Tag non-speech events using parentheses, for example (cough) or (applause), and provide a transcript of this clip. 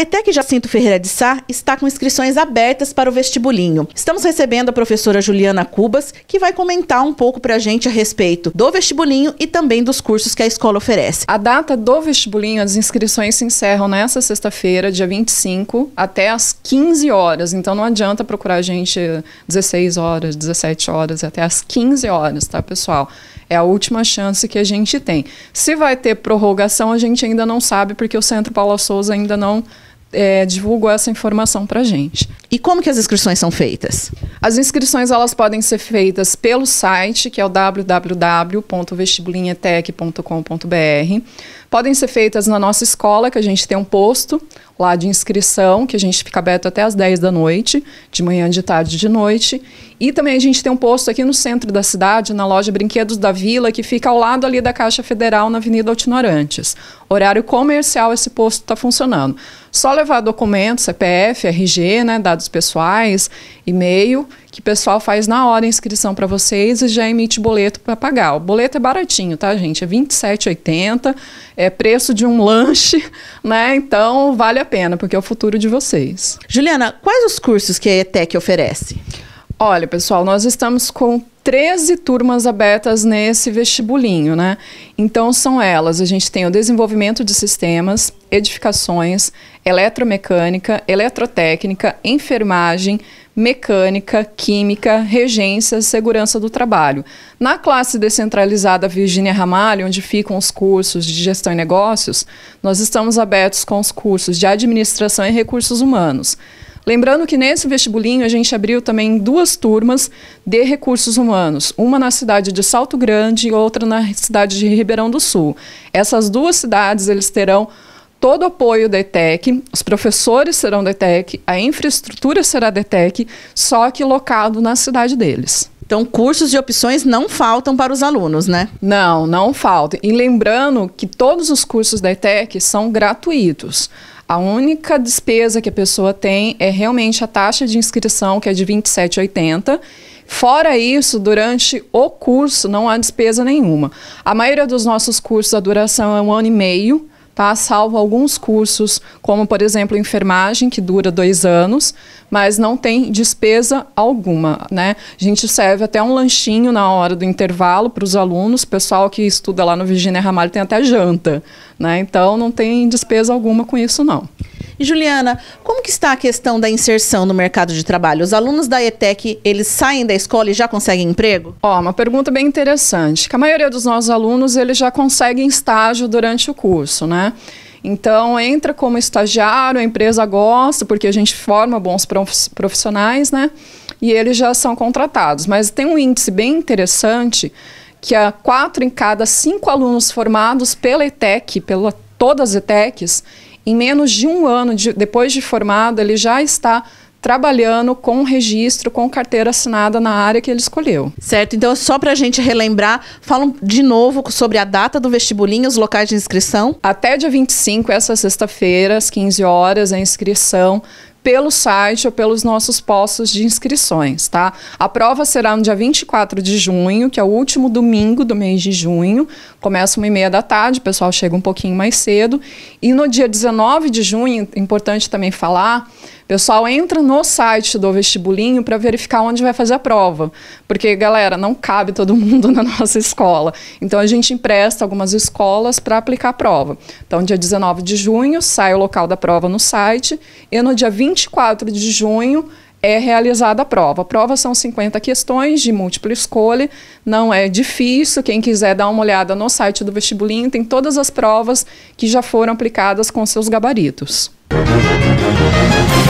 A ETEC Jacinto Ferreira de Sá está com inscrições abertas para o vestibulinho. Estamos recebendo a professora Juliana Cubas, que vai comentar um pouco para a gente a respeito do vestibulinho e também dos cursos que a escola oferece. A data do vestibulinho, as inscrições se encerram nessa sexta-feira, dia 25, até às 15 horas. Então não adianta procurar a gente 16 horas, 17 horas, até às 15 horas, tá, pessoal? É a última chance que a gente tem. Se vai ter prorrogação, a gente ainda não sabe, porque o Centro Paula Souza ainda não é, divulgou essa informação para gente. E como que as inscrições são feitas? As inscrições elas podem ser feitas pelo site, que é o www.vestibulinhatec.com.br. Podem ser feitas na nossa escola, que a gente tem um posto lá de inscrição, que a gente fica aberto até as 10 da noite, de manhã, de tarde, de noite. E também a gente tem um posto aqui no centro da cidade, na loja Brinquedos da Vila, que fica ao lado ali da Caixa Federal, na Avenida Altino Arantes. Horário comercial esse posto está funcionando. Só levar documento, CPF, RG, né, dados pessoais, e-mail, que o pessoal faz na hora a inscrição para vocês e já emite boleto para pagar. O boleto é baratinho, tá, gente? É R$ 27,80, é preço de um lanche, (laughs) né? Então, vale a pena, porque é o futuro de vocês. Juliana, quais os cursos que a ETEC oferece? Olha, pessoal, nós estamos com 13 turmas abertas nesse vestibulinho, né? Então são elas: a gente tem o desenvolvimento de sistemas, edificações, eletromecânica, eletrotécnica, enfermagem, mecânica, química, regência, segurança do trabalho. Na classe descentralizada Virginia Ramalho, onde ficam os cursos de gestão e negócios, nós estamos abertos com os cursos de administração e recursos humanos. Lembrando que nesse vestibulinho a gente abriu também duas turmas de recursos humanos, uma na cidade de Salto Grande e outra na cidade de Ribeirão do Sul. Essas duas cidades eles terão todo o apoio da ETEC, os professores serão da ETEC, a infraestrutura será da ETEC, só que locado na cidade deles. Então, cursos de opções não faltam para os alunos, né? Não, não faltam. E lembrando que todos os cursos da ETEC são gratuitos. A única despesa que a pessoa tem é realmente a taxa de inscrição, que é de 27,80. Fora isso, durante o curso não há despesa nenhuma. A maioria dos nossos cursos, a duração é um ano e meio participar, salvo alguns cursos, como por exemplo enfermagem, que dura dois anos, mas não tem despesa alguma. Né? A gente serve até um lanchinho na hora do intervalo para os alunos, o pessoal que estuda lá no Virginia Ramalho tem até janta. Né? Então não tem despesa alguma com isso, não. E Juliana, como que está a questão da inserção no mercado de trabalho? Os alunos da ETEC, eles saem da escola e já conseguem emprego? Ó, oh, uma pergunta bem interessante. Que a maioria dos nossos alunos, eles já conseguem estágio durante o curso, né? Então, entra como estagiário, a empresa gosta, porque a gente forma bons profissionais, né? E eles já são contratados. Mas tem um índice bem interessante que há é quatro em cada cinco alunos formados pela ETEC, pela todas as ETECs, em menos de um ano de, depois de formado, ele já está trabalhando com registro, com carteira assinada na área que ele escolheu. Certo, então só para a gente relembrar, falam de novo sobre a data do vestibulinho, os locais de inscrição. Até dia 25, essa sexta-feira, às 15 horas, a inscrição pelo site ou pelos nossos postos de inscrições, tá? A prova será no dia 24 de junho, que é o último domingo do mês de junho. Começa uma e meia da tarde, o pessoal chega um pouquinho mais cedo. E no dia 19 de junho, importante também falar, pessoal entra no site do vestibulinho para verificar onde vai fazer a prova. Porque, galera, não cabe todo mundo (laughs) na nossa escola. Então a gente empresta algumas escolas para aplicar a prova. Então, dia 19 de junho, sai o local da prova no site. E no dia 20 24 de junho é realizada a prova. A prova são 50 questões de múltipla escolha, não é difícil. Quem quiser dar uma olhada no site do Vestibulim, tem todas as provas que já foram aplicadas com seus gabaritos. Música